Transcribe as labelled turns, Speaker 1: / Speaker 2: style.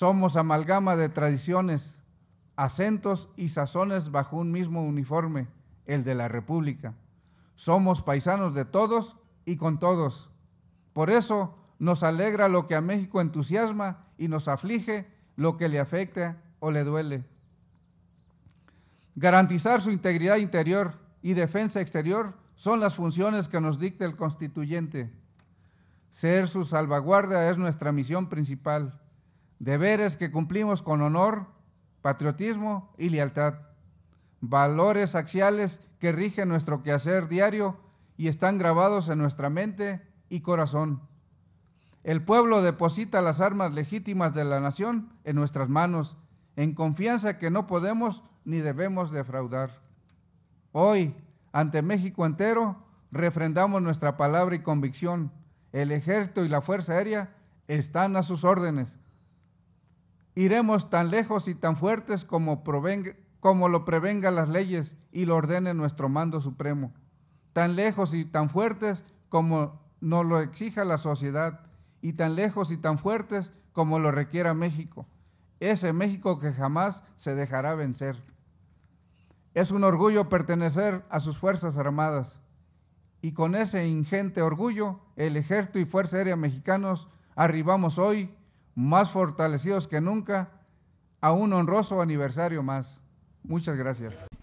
Speaker 1: Somos amalgama de tradiciones, acentos y sazones bajo un mismo uniforme, el de la República. Somos paisanos de todos y con todos. Por eso nos alegra lo que a México entusiasma y nos aflige lo que le afecta o le duele. Garantizar su integridad interior y defensa exterior son las funciones que nos dicta el constituyente. Ser su salvaguarda es nuestra misión principal deberes que cumplimos con honor, patriotismo y lealtad, valores axiales que rigen nuestro quehacer diario y están grabados en nuestra mente y corazón. El pueblo deposita las armas legítimas de la nación en nuestras manos, en confianza que no podemos ni debemos defraudar. Hoy, ante México entero, refrendamos nuestra palabra y convicción. El ejército y la Fuerza Aérea están a sus órdenes. Iremos tan lejos y tan fuertes como, lo prevengan las leyes y lo ordene nuestro mando supremo. Tan lejos y tan fuertes como nos lo exija la sociedad y tan lejos y tan fuertes como lo requiera México. Ese México que jamás se dejará vencer. Es un orgullo pertenecer a sus Fuerzas Armadas y con ese ingente orgullo el Ejército y Fuerza Aérea Mexicanos arribamos hoy más fortalecidos que nunca a un honroso aniversario más. Muchas gracias.